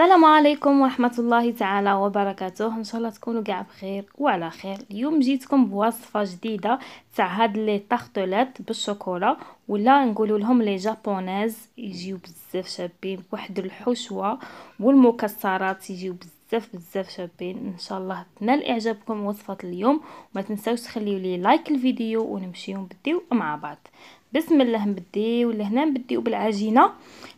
السلام عليكم ورحمة الله تعالى وبركاته ان شاء الله تكونوا كاع بخير وعلى خير اليوم جيتكم بوصفة جديدة تاع هاد لي طاغتولات بالشوكولا ولا نقول لهم لي جابونيز يجيو بزاف شابين بواحد الحشوة والمكسرات يجيو بزاف بزاف شابين ان شاء الله تنال اعجابكم وصفة اليوم وما تنساوش تخليوا لي لايك الفيديو ونمشيو نبديو مع بعض بسم الله نبديو لهنا نبديو بالعجينه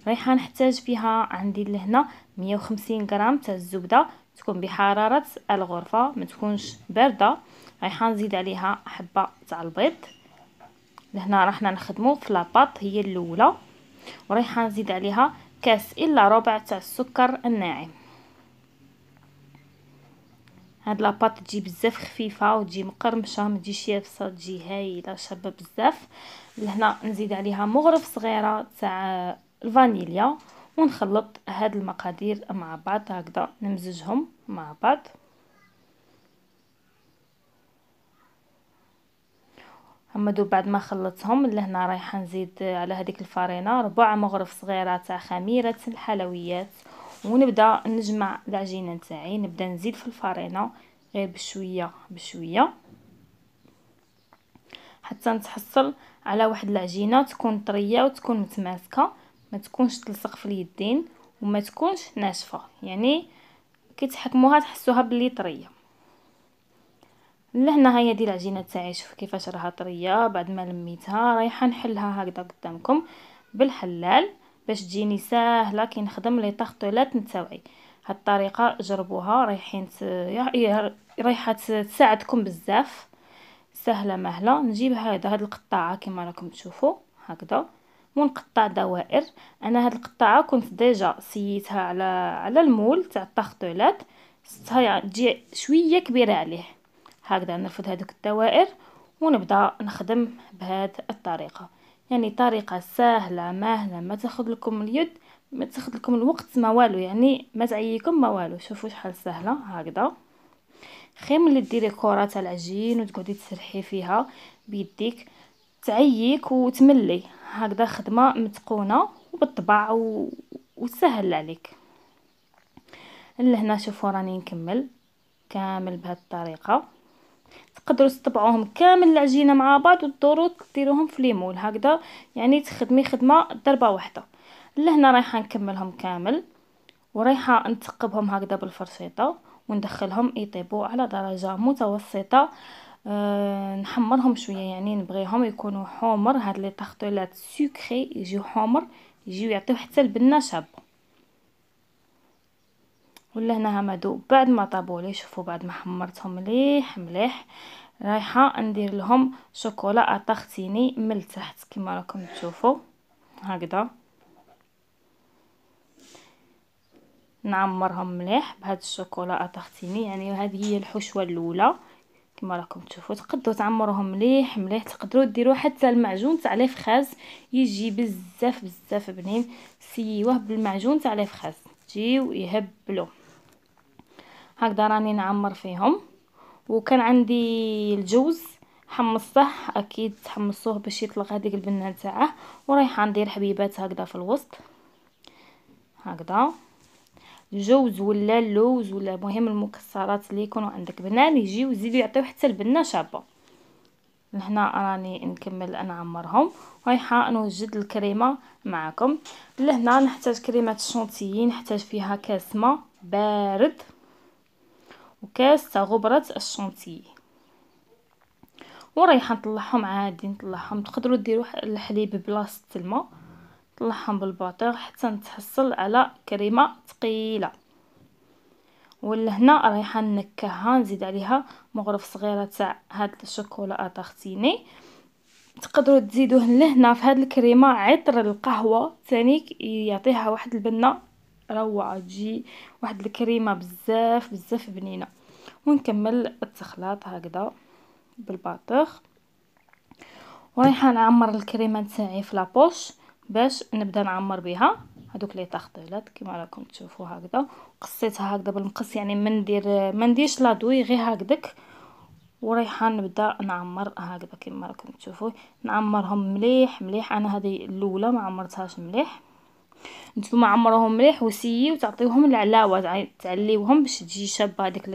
رايحه نحتاج فيها عندي لهنا 150 غرام تاع الزبده تكون بحراره الغرفه ما تكونش بارده رايحه نزيد عليها حبه تاع البيض لهنا راحنا نخدمو في لاباط هي الاولى ورايحه نزيد عليها كاس الا ربع تاع السكر الناعم هاد لاباط تجي بزاف خفيفه وتجي مقرمشه ما تجيش يابسه تجي هايله شابه بزاف لهنا نزيد عليها مغرف صغيره تاع الفانيليا ونخلط هاد المقادير مع بعض هكذا نمزجهم مع بعض هما دو بعد ما خلطتهم لهنا رايحه نزيد على هذيك الفرينه ربع مغرف صغيره تاع خميره الحلويات ونبدا نجمع العجينه نتاعي نبدا نزيد في الفرينه غير بشويه بشويه حتى نتحصل على واحد العجينه تكون طريه وتكون متماسكه ما تكونش تلصق في اليدين وما تكونش ناشفه يعني كي تحكموها تحسوها بلي طريه لهنا هي دي العجينه تاعي شوف كيفاش راها طريه بعد ما لميتها رايحه نحلها هكذا قدامكم بالحلال باش تجيني ساهله كي نخدم لي طارتولات نتاوعي هاد الطريقه جربوها رايحين رايحه تساعدكم بزاف سهله مهله نجيب هذا هاد القطاعه كما راكم تشوفوا هكذا ونقطع دوائر انا هاد القطاعه كنت ديجا سييتها على على المول تاع الطارتولات خصها تجي شويه كبيره عليه هكذا نرفد هذوك الدوائر ونبدا نخدم بهاد الطريقه يعني طريقه سهله مهله ما تاخذ لكم اليد ما تاخذ لكم الوقت ما والو يعني ما تعييكم ما والو شوفوا شحال سهله هكذا خير ملي ديري كره تاع العجين وتقعدي تسرحي فيها بيديك تعييك وتملي هكذا خدمه متقونه وبالطبع و... وسهل عليك لهنا شوفوا راني نكمل كامل بهذه الطريقه تقدروا تطبعوهم كامل العجينه مع بعض وتدوروا ديروهم في ليمول هكذا يعني تخدمي خدمه ضربه واحده لهنا رايحه نكملهم كامل ورايحه نثقبهم هكذا بالفرشيطه وندخلهم يطيبوا على درجه متوسطه أه نحمرهم شويه يعني نبغيهم يكونوا حمر هاد لي طاختولات سكري يجيو حمر يجيو يعطيو حتى البنه شابه ولهنا همدو بعد ما طابوا لي شوفوا بعد ما حمرتهم مليح مليح رايحه ندير لهم شوكولا اطاختيني من التحت كما راكم تشوفوا هكذا نعمرهم مليح بهاد الشوكولا اطاختيني يعني هذه هي الحشوه الاولى كما راكم تشوفوا تقدروا تعمروهم مليح مليح تقدروا ديروا حتى المعجون تاع الفخاز يجي بزاف بزاف بنين سيوه بالمعجون تاع الفخاز تجيو يهبلوا هكذا راني نعمر فيهم وكان عندي الجوز حمصته اكيد تحمصوه باش يطلق هذيك البنه تاعه ورايحه ندير حبيبات هكذا في الوسط هكذا الجوز ولا اللوز ولا مهم المكسرات اللي يكونوا عندك بنان يجيو يزيدوا يعطيو حتى البنه شابه لهنا راني نكمل نعمرهم رايحه نوجد الكريمه معكم لهنا نحتاج كريمه الشونتيي نحتاج فيها كاس ماء بارد وكاس تاع غبرة الشونتيي ورايحه نطلعهم عادي نطلعهم تقدروا ديروا الحليب بلاصه الماء نطلعهم بالباطيغ حتى نتحصل على كريمه ثقيله ولهنا رايحه نكهها نزيد عليها مغرف صغيره تاع هاد الشوكولا اتارتيني تقدروا تزيدوه لهنا في هاد الكريمه عطر القهوه ثاني يعطيها واحد البنه روعة تجي واحد الكريمة بزاف بزاف بنينة ونكمل التخلاط هكذا بالباطخ ورايحه نعمر الكريمه نتاعي في لابوش باش نبدا نعمر بها هذوك لي تخطيلات كما راكم تشوفوا هكذا قصيتها هكذا بالمقص يعني ما ندير ما نديرش لادوي غير هكذاك ورايحه نبدا نعمر هكذا كما راكم تشوفوا نعمرهم مليح مليح انا هذه الاولى ما عمرتهاش مليح نتوما عمروهم مليح وسيي وتعطيوهم العلاوه تعليوهم باش تجي شابه هذوك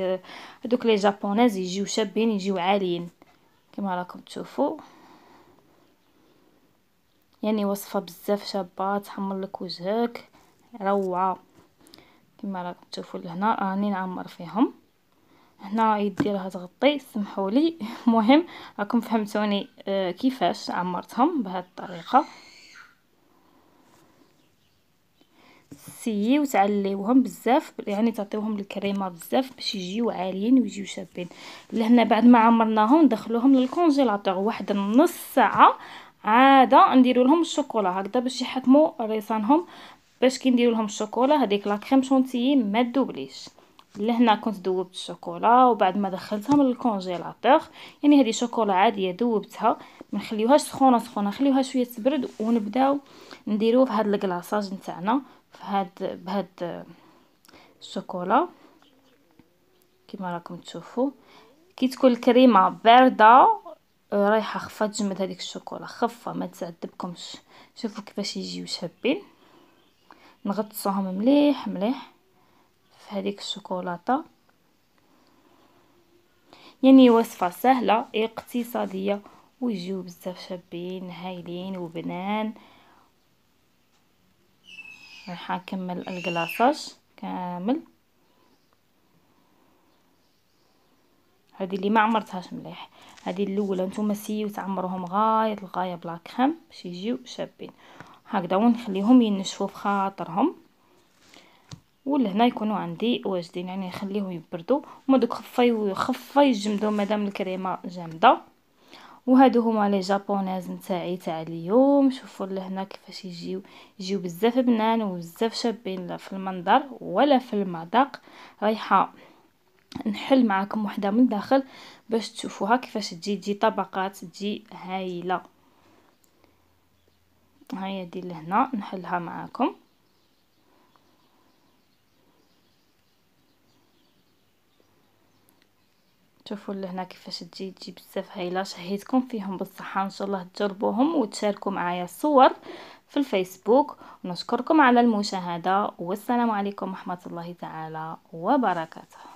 هذوك لي جابونيز يجيو شابين يجيو عاليين كما راكم تشوفوا يعني وصفه بزاف شابه تحمر لك وجهك روعه كما راكم تشوفوا لهنا راني نعمر فيهم هنا يدي راه تغطي سمحوا لي المهم راكم فهمتوني آه، كيفاش عمرتهم بهذه الطريقه تسيي وتعليوهم بزاف يعني تعطيوهم الكريمه بزاف باش يجيو عاليين ويجيو شابين لهنا بعد ما عمرناهم ندخلوهم للكونجيلاتور واحد نص ساعه عاده نديرو لهم الشوكولا هكذا باش يحكموا ريسانهم باش كي نديرو لهم الشوكولا هذيك لا كريم شونتيي ما تدوبليش لهنا كنت ذوبت الشوكولا وبعد ما دخلتها من الكونجيلاتور يعني هذه شوكولا عاديه ذوبتها ما نخليوهاش سخونه سخونه نخليوها شويه تبرد ونبداو نديرو في هذا الكلاصاج نتاعنا بهاد بهاد الشوكولا كما راكم تشوفوا كي تكون الكريمه بارده رايحه خفا تجمد هذيك الشوكولا خفه ما تعذبكمش شوفوا كيفاش يجيو شابين نغطسوهم مليح مليح في هذيك الشوكولاته يعني وصفه سهله اقتصاديه ويجيو بزاف شابين هايلين وبنان راح اكمل الجلاصاج كامل هذه اللي ما عمرتهاش مليح هذه الاولى نتوما سيو تعمروهم غايه الغايه بلا كريم باش يجيو شابين هكذا ونخليهم ينشفوا في خاطرهم ولهنا يكونوا عندي واجدين يعني نخليهم يبردوا هما دوك خفاي خفاي يجمدوا مادام الكريمه جامده وهادو هما لي جابونيز نتاعي تاع اليوم شوفوا لهنا كيفاش يجيو يجيو بزاف بنان وبزاف شابين لا في المنظر ولا في المذاق رايحه نحل معاكم وحده من الداخل باش تشوفوها كيفاش تجي تجي طبقات تجي هايله هيا دي لهنا نحلها معاكم شوفوا اللي هنا كيفاش تجي تجي بزاف هايله شهيتكم فيهم بالصحه ان شاء الله تجربوهم وتشاركوا معايا الصور في الفيسبوك ونشكركم على المشاهده والسلام عليكم ورحمه الله تعالى وبركاته